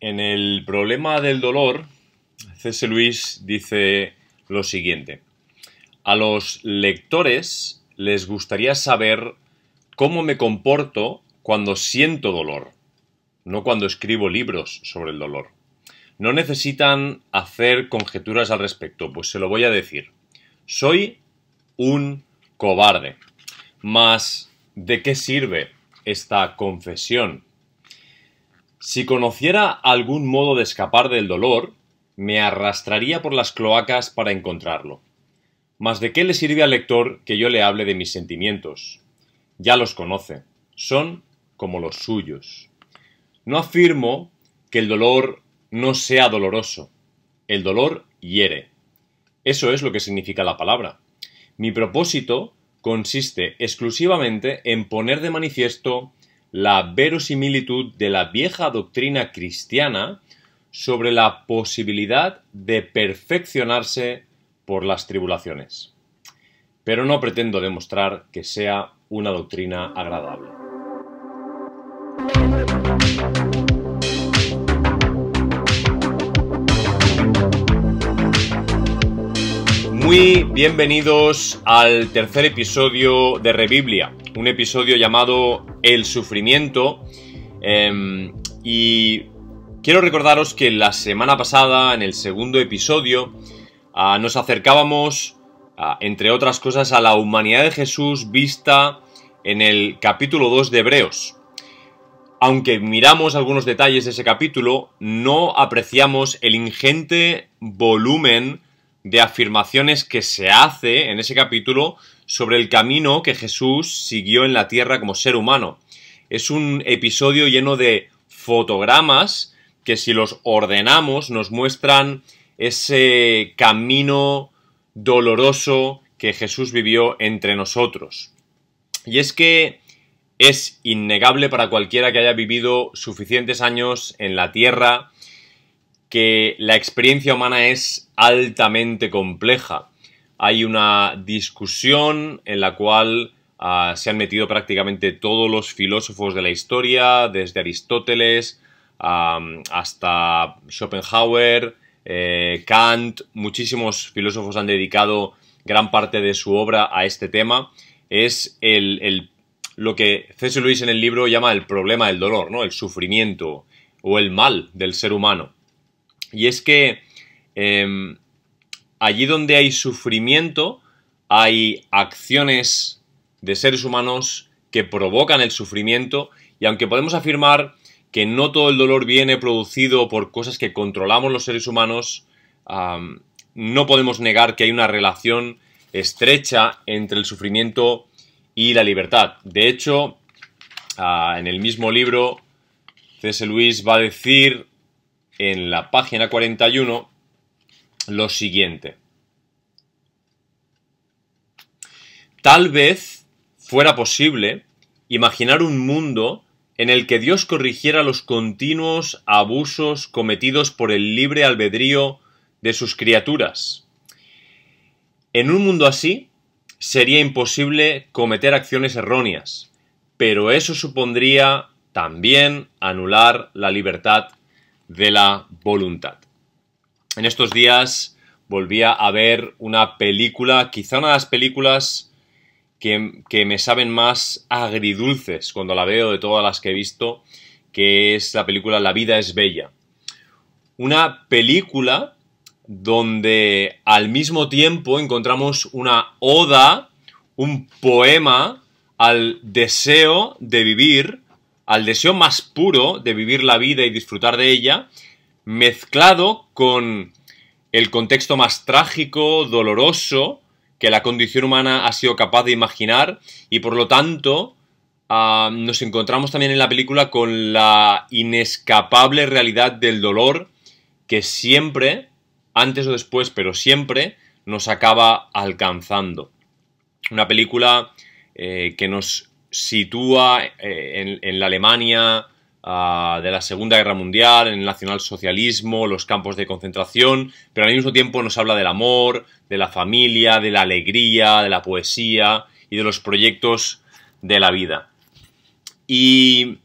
En el problema del dolor, C.S. Luis dice lo siguiente. A los lectores les gustaría saber cómo me comporto cuando siento dolor, no cuando escribo libros sobre el dolor. No necesitan hacer conjeturas al respecto, pues se lo voy a decir. Soy un cobarde. Mas, ¿de qué sirve esta confesión si conociera algún modo de escapar del dolor, me arrastraría por las cloacas para encontrarlo. Mas de qué le sirve al lector que yo le hable de mis sentimientos? Ya los conoce, son como los suyos. No afirmo que el dolor no sea doloroso. El dolor hiere. Eso es lo que significa la palabra. Mi propósito consiste exclusivamente en poner de manifiesto la verosimilitud de la vieja doctrina cristiana sobre la posibilidad de perfeccionarse por las tribulaciones. Pero no pretendo demostrar que sea una doctrina agradable. Muy bienvenidos al tercer episodio de Rebiblia, un episodio llamado El sufrimiento. Em, y quiero recordaros que la semana pasada, en el segundo episodio, ah, nos acercábamos, ah, entre otras cosas, a la humanidad de Jesús vista en el capítulo 2 de Hebreos. Aunque miramos algunos detalles de ese capítulo, no apreciamos el ingente volumen de afirmaciones que se hace en ese capítulo sobre el camino que Jesús siguió en la tierra como ser humano. Es un episodio lleno de fotogramas que si los ordenamos nos muestran ese camino doloroso que Jesús vivió entre nosotros. Y es que es innegable para cualquiera que haya vivido suficientes años en la tierra que la experiencia humana es altamente compleja. Hay una discusión en la cual ah, se han metido prácticamente todos los filósofos de la historia, desde Aristóteles hasta Schopenhauer, eh, Kant, muchísimos filósofos han dedicado gran parte de su obra a este tema. Es lo que César Luis en el libro llama el problema del dolor, ¿no? el sufrimiento o el mal del ser humano. Y es que em, allí donde hay sufrimiento, hay acciones de seres humanos que provocan el sufrimiento y aunque podemos afirmar que no todo el dolor viene producido por cosas que controlamos los seres humanos, no podemos negar que hay una relación estrecha entre el sufrimiento y la libertad. De hecho, ah, en el mismo libro, C.S. Luis va a decir en la página 41 lo siguiente. Tal vez fuera posible imaginar un mundo en el que Dios corrigiera los continuos abusos cometidos por el libre albedrío de sus criaturas. En un mundo así, sería imposible cometer acciones erróneas, pero eso supondría también anular la libertad de la voluntad. En estos días volvía a ver una película, quizá una de las películas que, que, me saben más agridulces cuando la veo de todas las que he visto, que es la película La vida es bella. Una película donde al mismo tiempo encontramos una oda, un poema al deseo de vivir al deseo más puro de vivir la vida y disfrutar de ella, mezclado con el contexto más trágico, doloroso, que la condición humana ha sido capaz de imaginar y por lo tanto ah, nos encontramos también en la película con la inescapable realidad del dolor que siempre, antes o después, pero siempre, nos acaba alcanzando. Una película eh, que nos sitúa eh, en, la Alemania ah, de la Segunda Guerra Mundial, en el nacionalsocialismo, los campos de concentración, pero al mismo tiempo nos habla del amor, de la familia, de la alegría, de la poesía y de los proyectos de la vida. Y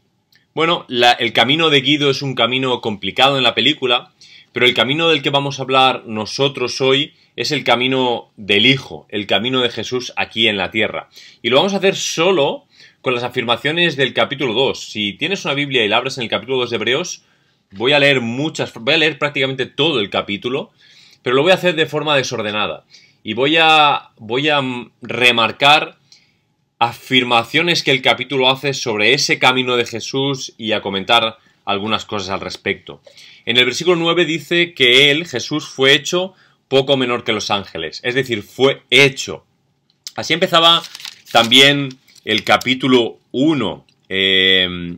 bueno, el camino de Guido es un camino complicado en la película, pero el camino del que vamos a hablar nosotros hoy es el camino del Hijo, el camino de Jesús aquí en la tierra. Y lo vamos a hacer solo con las afirmaciones del capítulo 2. Si tienes una Biblia y la abres en el capítulo 2 de Hebreos, voy a leer muchas, voy a leer prácticamente todo el capítulo, pero lo voy a hacer de forma desordenada. Y voy a, voy a remarcar afirmaciones que el capítulo hace sobre ese camino de Jesús y a comentar algunas cosas al respecto. En el versículo 9 dice que él, Jesús, fue hecho poco menor que los ángeles, es decir, fue hecho. Así empezaba también el capítulo 1, eh,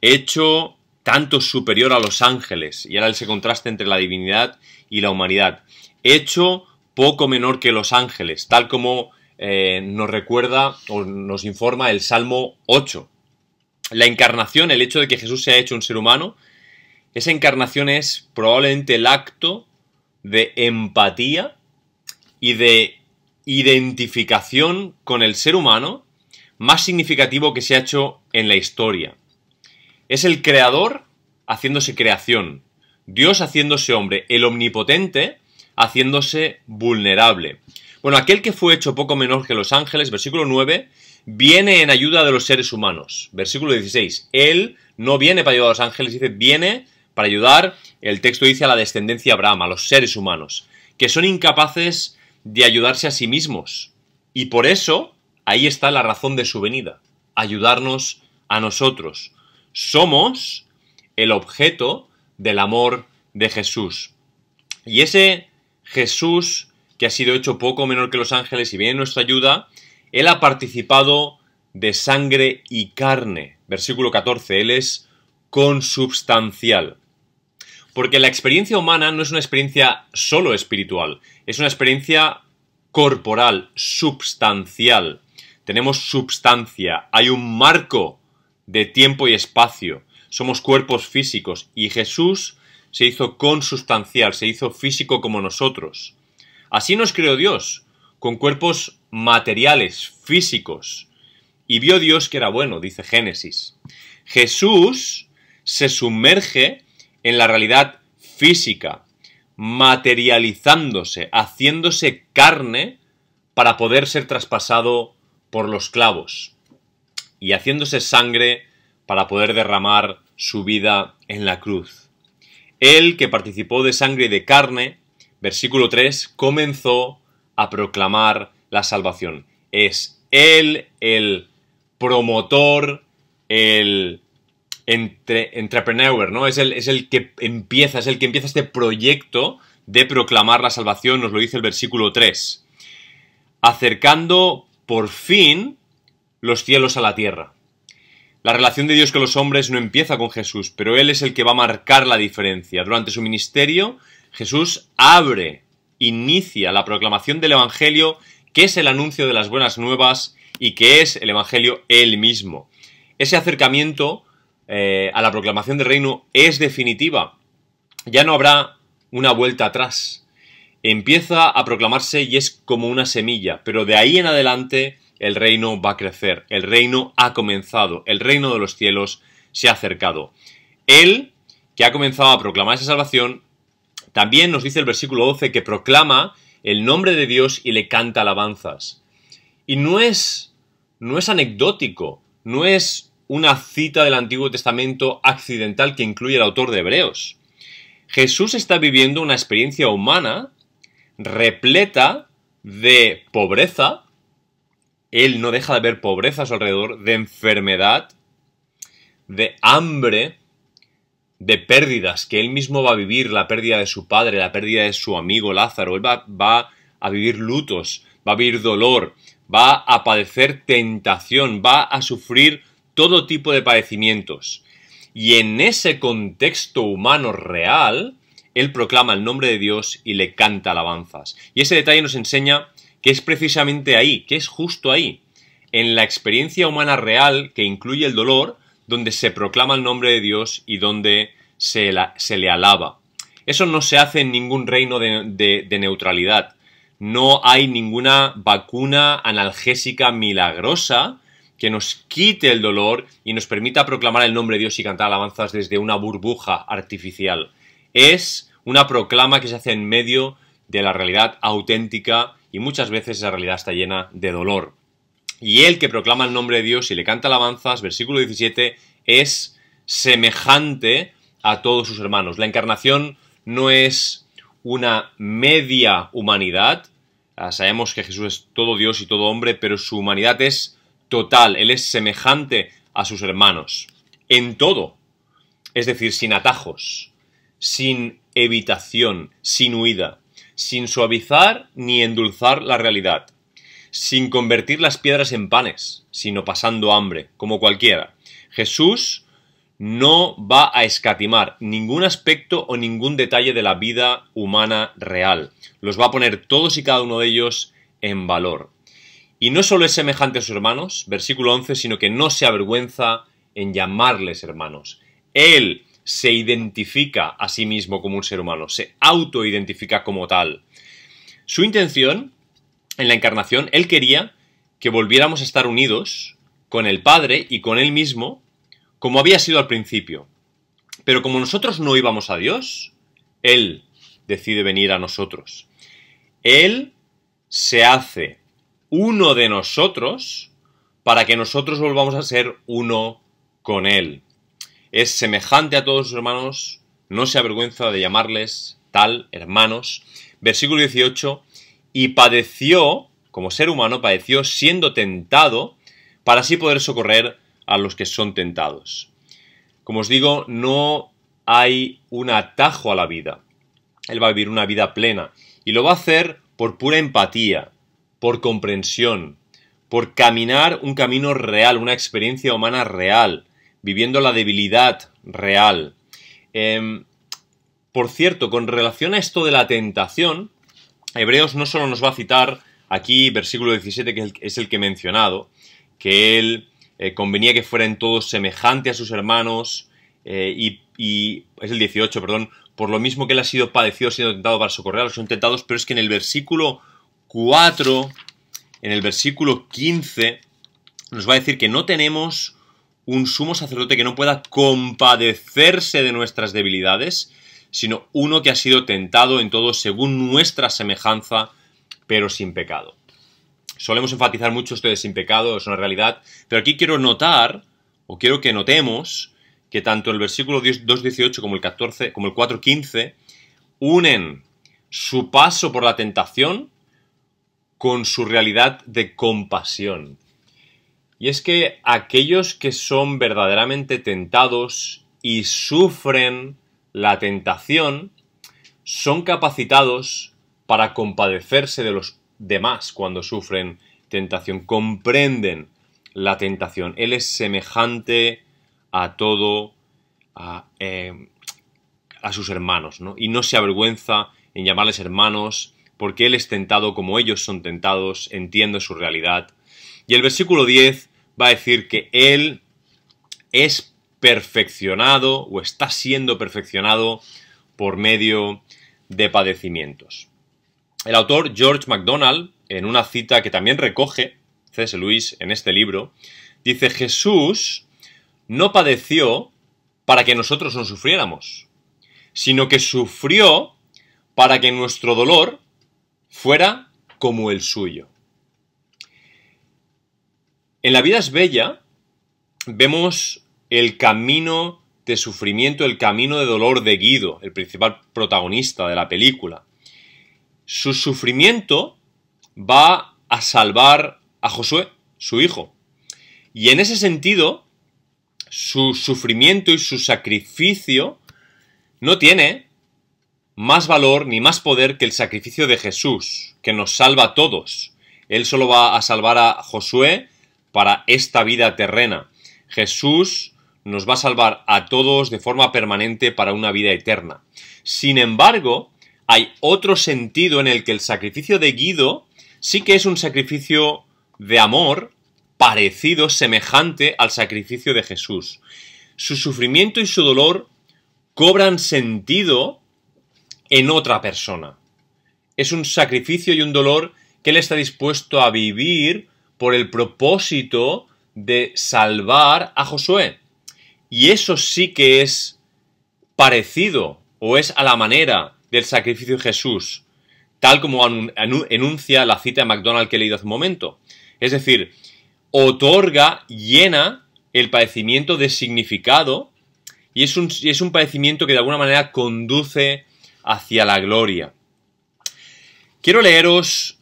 hecho tanto superior a los ángeles, y era se contraste entre la divinidad y la humanidad, hecho poco menor que los ángeles, tal como eh, nos recuerda o nos informa el Salmo 8. La encarnación, el hecho de que Jesús se ha hecho un ser humano, esa encarnación es probablemente el acto de empatía y de identificación con el ser humano más significativo que se ha hecho en la historia. Es el creador haciéndose creación, Dios haciéndose hombre, el omnipotente haciéndose vulnerable. Bueno, aquel que fue hecho poco menor que los ángeles, versículo 9, viene en ayuda de los seres humanos. Versículo 16, Él no viene para ayudar a los ángeles, dice, viene para ayudar, el texto dice a la descendencia Abraham, a los seres humanos, que son incapaces de ayudarse a sí mismos. Y por eso Ahí está la razón de su venida, ayudarnos a nosotros. Somos el objeto del amor de Jesús. Y ese Jesús que ha sido hecho poco menor que los ángeles y viene en nuestra ayuda, Él ha participado de sangre y carne. Versículo 14, Él es consubstancial. Porque la experiencia humana no es una experiencia solo espiritual, es una experiencia corporal, substancial tenemos substancia, hay un marco de tiempo y espacio, somos cuerpos físicos y Jesús se hizo consustancial, se hizo físico como nosotros. Así nos creó Dios, con cuerpos materiales, físicos. Y vio Dios que era bueno, dice Génesis. Jesús se sumerge en la realidad física, materializándose, haciéndose carne para poder ser traspasado por los clavos y haciéndose sangre para poder derramar su vida en la cruz. Él que participó de sangre y de carne, versículo 3, comenzó a proclamar la salvación. Es Él el promotor, el entre, entrepreneur, ¿no? Es el, es el que empieza, es el que empieza este proyecto de proclamar la salvación, nos lo dice el versículo 3. Acercando por fin los cielos a la tierra. La relación de Dios con los hombres no empieza con Jesús, pero Él es el que va a marcar la diferencia. Durante su ministerio, Jesús abre, inicia la proclamación del Evangelio, que es el anuncio de las buenas nuevas y que es el Evangelio Él mismo. Ese acercamiento eh, a la proclamación del reino es definitiva. Ya no habrá una vuelta atrás empieza a proclamarse y es como una semilla, pero de ahí en adelante el reino va a crecer, el reino ha comenzado, el reino de los cielos se ha acercado. Él, que ha comenzado a proclamar esa salvación, también nos dice el versículo 12 que proclama el nombre de Dios y le canta alabanzas. Y no es, no es anecdótico, no es una cita del Antiguo Testamento accidental que incluye el autor de Hebreos. Jesús está viviendo una experiencia humana repleta de pobreza. Él no deja de ver pobreza a su alrededor, de enfermedad, de hambre, de pérdidas que él mismo va a vivir, la pérdida de su padre, la pérdida de su amigo Lázaro. Él va, va a vivir lutos, va a vivir dolor, va a padecer tentación, va a sufrir todo tipo de padecimientos. Y en ese contexto humano real, él proclama el nombre de Dios y le canta alabanzas. Y ese detalle nos enseña que es precisamente ahí, que es justo ahí, en la experiencia humana real que incluye el dolor, donde se proclama el nombre de Dios y donde se, le alaba. Eso no se hace en ningún reino de, de neutralidad. No hay ninguna vacuna analgésica milagrosa que nos quite el dolor y nos permita proclamar el nombre de Dios y cantar alabanzas desde una burbuja artificial es una proclama que se hace en medio de la realidad auténtica y muchas veces esa realidad está llena de dolor. Y el que proclama el nombre de Dios y le canta alabanzas, versículo 17, es semejante a todos sus hermanos. La encarnación no es una media humanidad. Ah, sabemos que Jesús es todo Dios y todo hombre, pero su humanidad es total. Él es semejante a sus hermanos. En todo. Es decir, sin atajos sin evitación, sin huida, sin suavizar ni endulzar la realidad, sin convertir las piedras en panes, sino pasando hambre, como cualquiera. Jesús no va a escatimar ningún aspecto o ningún detalle de la vida humana real. Los va a poner todos y cada uno de ellos en valor. Y no solo es semejante a sus hermanos, versículo 11, sino que no se avergüenza en llamarles hermanos. Él se identifica a sí mismo como un ser humano, se autoidentifica como tal. Su intención, en la encarnación, él quería que volviéramos a estar unidos con el Padre y con él mismo, como había sido al principio. Pero como nosotros no íbamos a Dios, él decide venir a nosotros. Él se hace uno de nosotros para que nosotros volvamos a ser uno con Él es semejante a todos sus hermanos, no se avergüenza de llamarles tal hermanos. Versículo 18, y padeció, como ser humano, padeció siendo tentado, para así poder socorrer a los que son tentados. Como os digo, no hay un atajo a la vida. Él va a vivir una vida plena y lo va a hacer por pura empatía, por comprensión, por caminar un camino real, una experiencia humana real, viviendo la debilidad real. Em, por cierto, con relación a esto de la tentación, Hebreos no solo nos va a citar aquí versículo 17, que es el que he mencionado, que él eh, convenía que fueran todos semejante a sus hermanos, eh, y, es el 18, perdón, por lo mismo que él ha sido padecido, siendo tentado para socorrer a los tentados, pero es que en el versículo 4, en el versículo 15, nos va a decir que no tenemos un sumo sacerdote que no pueda compadecerse de nuestras debilidades, sino uno que ha sido tentado en todo según nuestra semejanza, pero sin pecado. Solemos enfatizar mucho esto de sin pecado, es una realidad, pero aquí quiero notar, o quiero que notemos, que tanto el versículo 2.18 como el, 14, como el 4.15 unen su paso por la tentación con su realidad de compasión. Y es que aquellos que son verdaderamente tentados y sufren la tentación son capacitados para compadecerse de los demás cuando sufren tentación, comprenden la tentación. Él es semejante a todo, a, eh, sus hermanos, ¿no? Y no se avergüenza en llamarles hermanos, porque Él es tentado como ellos son tentados, entiende su realidad. Y el versículo 10 va a decir que él es perfeccionado o está siendo perfeccionado por medio de padecimientos. El autor George MacDonald, en una cita que también recoge C.S. Lewis en este libro, dice Jesús no padeció para que nosotros no sufriéramos, sino que sufrió para que nuestro dolor fuera como el suyo. En La vida es bella vemos el camino de sufrimiento, el camino de dolor de Guido, el principal protagonista de la película. Su sufrimiento va a salvar a Josué, su hijo. Y en ese sentido, su sufrimiento y su sacrificio no tiene más valor ni más poder que el sacrificio de Jesús, que nos salva a todos. Él solo va a salvar a Josué para esta vida terrena. Jesús nos va a salvar a todos de forma permanente para una vida eterna. Sin embargo, hay otro sentido en el que el sacrificio de Guido sí que es un sacrificio de amor parecido, semejante al sacrificio de Jesús. Su sufrimiento y su dolor cobran sentido en otra persona. Es un sacrificio y un dolor que él está dispuesto a vivir por el propósito de salvar a Josué. Y eso sí que es parecido o es a la manera del sacrificio de Jesús, tal como enuncia la cita de McDonald que he leído hace un momento. Es decir, otorga, llena el padecimiento de significado y es un, es un padecimiento que de alguna manera conduce hacia la gloria. Quiero leeros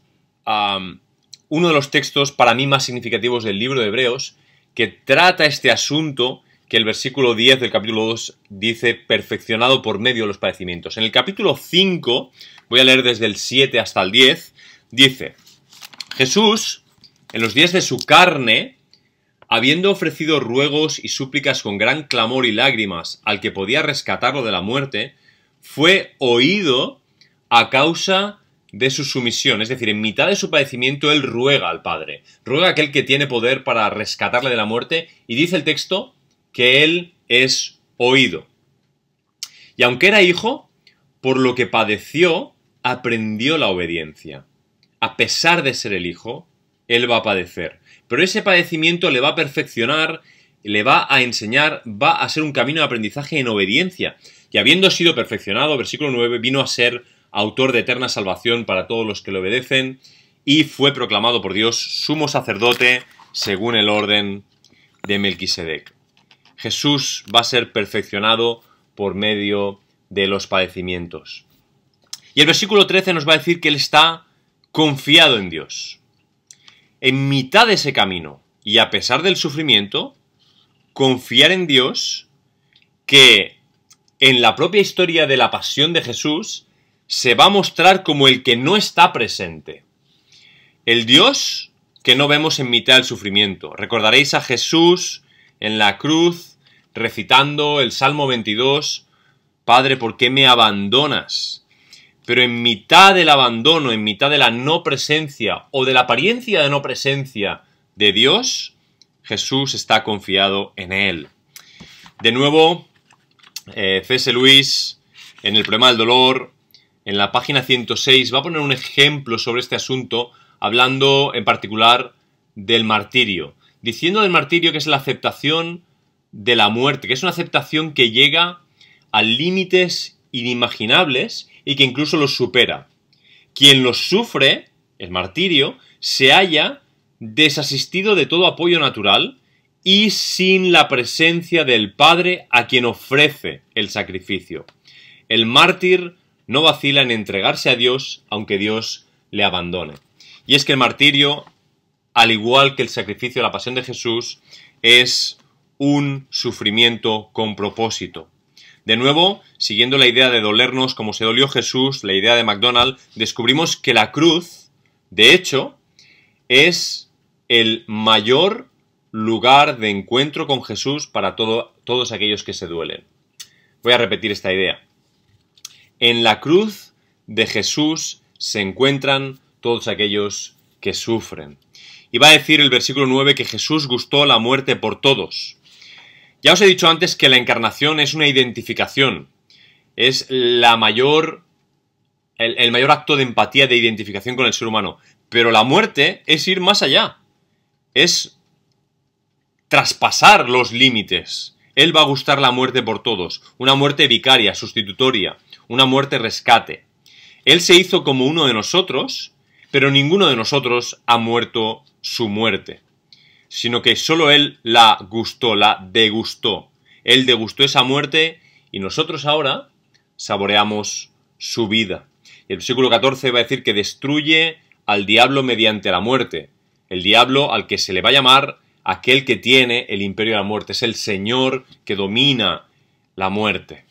uno de los textos para mí más significativos del libro de Hebreos, que trata este asunto que el versículo 10 del capítulo 2 dice perfeccionado por medio de los padecimientos. En el capítulo 5, voy a leer desde el 7 hasta el 10, dice, Jesús, en los días de su carne, habiendo ofrecido ruegos y súplicas con gran clamor y lágrimas al que podía rescatarlo de la muerte, fue oído a causa de de su sumisión, es decir, en mitad de su padecimiento él ruega al Padre, ruega a aquel que tiene poder para rescatarle de la muerte y dice el texto que él es oído. Y aunque era hijo, por lo que padeció, aprendió la obediencia. A pesar de ser el hijo, él va a padecer. Pero ese padecimiento le va a perfeccionar, le va a enseñar, va a ser un camino de aprendizaje en obediencia. Y habiendo sido perfeccionado, versículo 9, vino a ser autor de eterna salvación para todos los que le obedecen, y fue proclamado por Dios sumo sacerdote según el orden de Melquisedec. Jesús va a ser perfeccionado por medio de los padecimientos. Y el versículo 13 nos va a decir que Él está confiado en Dios. En mitad de ese camino, y a pesar del sufrimiento, confiar en Dios que en la propia historia de la pasión de Jesús se va a mostrar como el que no está presente. El Dios que no vemos en mitad del sufrimiento. Recordaréis a Jesús en la cruz recitando el Salmo 22, Padre, ¿por qué me abandonas? Pero en mitad del abandono, en mitad de la no presencia o de la apariencia de no presencia de Dios, Jesús está confiado en Él. De nuevo, eh, C.S. Luis, en el problema del dolor, en la página 106, va a poner un ejemplo sobre este asunto, hablando en particular del martirio. Diciendo del martirio que es la aceptación de la muerte, que es una aceptación que llega a límites inimaginables y que incluso los supera. Quien los sufre, el martirio, se halla desasistido de todo apoyo natural y sin la presencia del Padre a quien ofrece el sacrificio. El mártir no vacila en entregarse a Dios aunque Dios le abandone. Y es que el martirio, al igual que el sacrificio de la pasión de Jesús, es un sufrimiento con propósito. De nuevo, siguiendo la idea de dolernos como se dolió Jesús, la idea de McDonald, descubrimos que la cruz, de hecho, es el mayor lugar de encuentro con Jesús para todos aquellos que se duelen. Voy a repetir esta idea. En la cruz de Jesús se encuentran todos aquellos que sufren. Y va a decir el versículo 9 que Jesús gustó la muerte por todos. Ya os he dicho antes que la encarnación es una identificación, es la mayor, el, el mayor acto de empatía, de identificación con el ser humano. Pero la muerte es ir más allá, es traspasar los límites. Él va a gustar la muerte por todos, una muerte vicaria, sustitutoria, una muerte rescate. Él se hizo como uno de nosotros, pero ninguno de nosotros ha muerto su muerte, sino que solo Él la gustó, la degustó. Él degustó esa muerte y nosotros ahora saboreamos su vida. El versículo 14 va a decir que destruye al diablo mediante la muerte. El diablo al que se le va a llamar aquel que tiene el imperio de la muerte, es el Señor que domina la muerte.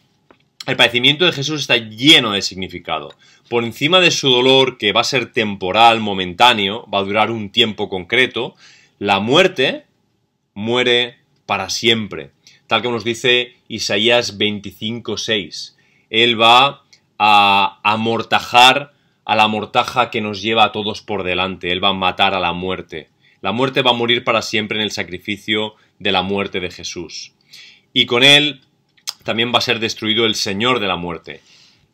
El padecimiento de Jesús está lleno de significado. Por encima de su dolor, que va a ser temporal, momentáneo, va a durar un tiempo concreto, la muerte muere para siempre, tal como nos dice Isaías 25:6. Él va a amortajar a la mortaja que nos lleva a todos por delante, él va a matar a la muerte. La muerte va a morir para siempre en el sacrificio de la muerte de Jesús. Y con él también va a ser destruido el Señor de la muerte,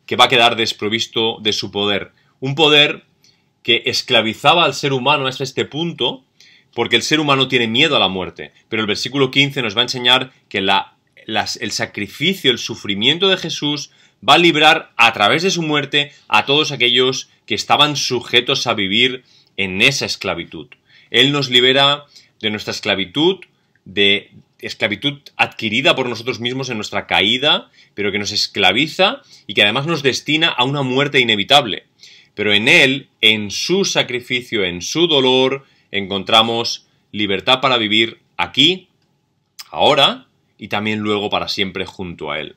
que va a quedar desprovisto de su poder. Un poder que esclavizaba al ser humano hasta este punto, porque el ser humano tiene miedo a la muerte. Pero el versículo 15 nos va a enseñar que la, el sacrificio, el sufrimiento de Jesús va a librar a través de su muerte a todos aquellos que estaban sujetos a vivir en esa esclavitud. Él nos libera de nuestra esclavitud, de esclavitud adquirida por nosotros mismos en nuestra caída, pero que nos esclaviza y que además nos destina a una muerte inevitable. Pero en Él, en su sacrificio, en su dolor, encontramos libertad para vivir aquí, ahora y también luego para siempre junto a Él.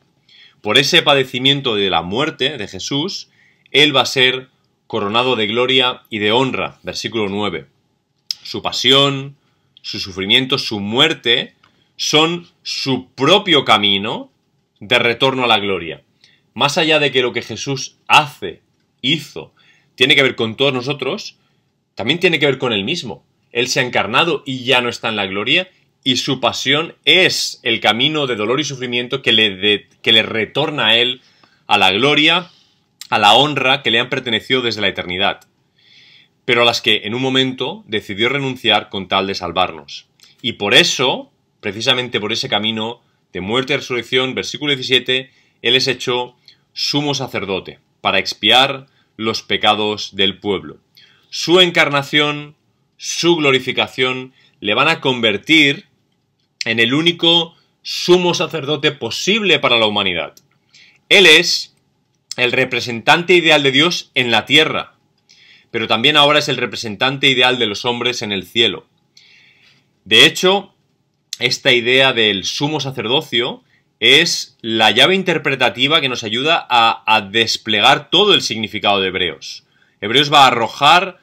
Por ese padecimiento de la muerte de Jesús, Él va a ser coronado de gloria y de honra, versículo 9. Su pasión, su sufrimiento, su muerte son su propio camino de retorno a la gloria. Más allá de que lo que Jesús hace, hizo, tiene que ver con todos nosotros, también tiene que ver con él mismo. Él se ha encarnado y ya no está en la gloria y su pasión es el camino de dolor y sufrimiento que le, que le retorna a él a la gloria, a la honra que le han pertenecido desde la eternidad, pero a las que en un momento decidió renunciar con tal de salvarnos. Y por eso precisamente por ese camino de muerte y resurrección, versículo 17, Él es hecho sumo sacerdote para expiar los pecados del pueblo. Su encarnación, su glorificación, le van a convertir en el único sumo sacerdote posible para la humanidad. Él es el representante ideal de Dios en la tierra, pero también ahora es el representante ideal de los hombres en el cielo. De hecho, esta idea del sumo sacerdocio es la llave interpretativa que nos ayuda a, desplegar todo el significado de Hebreos. Hebreos va a arrojar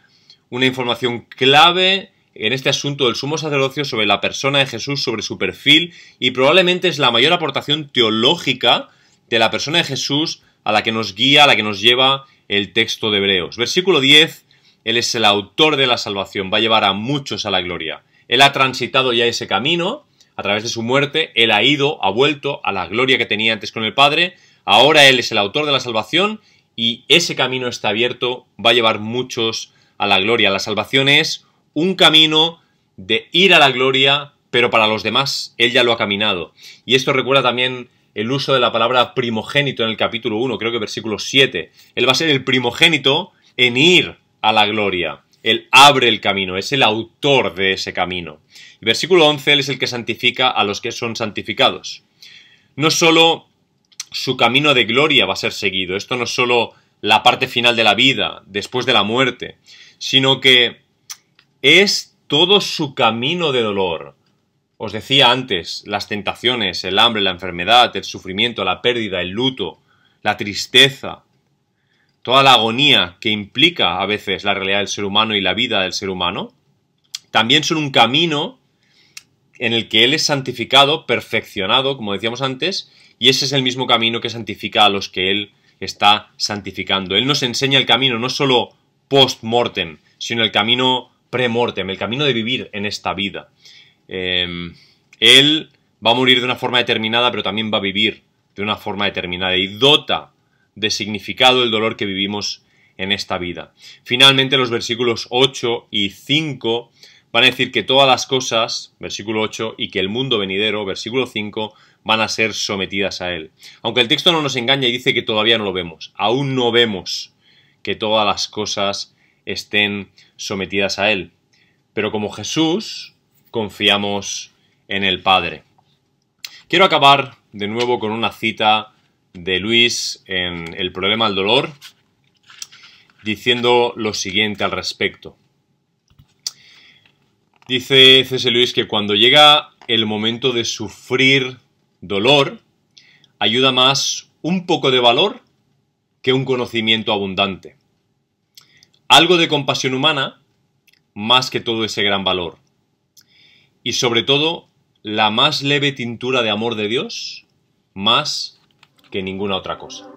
una información clave en este asunto del sumo sacerdocio sobre la persona de Jesús, sobre su perfil, y probablemente es la mayor aportación teológica de la persona de Jesús a la que nos guía, a la que nos lleva el texto de Hebreos. Versículo 10, Él es el autor de la salvación, va a llevar a muchos a la gloria. Él ha transitado ya ese camino, a través de su muerte, Él ha ido, ha vuelto a la gloria que tenía antes con el Padre, ahora Él es el autor de la salvación y ese camino está abierto, va a llevar muchos a la gloria. La salvación es un camino de ir a la gloria, pero para los demás Él ya lo ha caminado. Y esto recuerda también el uso de la palabra primogénito en el capítulo 1, creo que versículo 7. Él va a ser el primogénito en ir a la gloria. Él abre el camino, es el autor de ese camino. versículo 11, Él es el que santifica a los que son santificados. No solo su camino de gloria va a ser seguido, esto no es solo la parte final de la vida, después de la muerte, sino que es todo su camino de dolor. Os decía antes, las tentaciones, el hambre, la enfermedad, el sufrimiento, la pérdida, el luto, la tristeza, toda la agonía que implica a veces la realidad del ser humano y la vida del ser humano, también son un camino en el que Él es santificado, perfeccionado, como decíamos antes, y ese es el mismo camino que santifica a los que Él está santificando. Él nos enseña el camino no solo post-mortem, sino el camino pre-mortem, el camino de vivir en esta vida. Em, él va a morir de una forma determinada, pero también va a vivir de una forma determinada y dota de significado el dolor que vivimos en esta vida. Finalmente los versículos 8 y 5 van a decir que todas las cosas, versículo 8, y que el mundo venidero, versículo 5, van a ser sometidas a él. Aunque el texto no nos engaña y dice que todavía no lo vemos, aún no vemos que todas las cosas estén sometidas a él. Pero como Jesús, confiamos en el Padre. Quiero acabar de nuevo con una cita de Luis en El problema del dolor, diciendo lo siguiente al respecto. Dice C.S. Luis que cuando llega el momento de sufrir dolor, ayuda más un poco de valor que un conocimiento abundante. Algo de compasión humana más que todo ese gran valor. Y sobre todo, la más leve tintura de amor de Dios más que ninguna otra cosa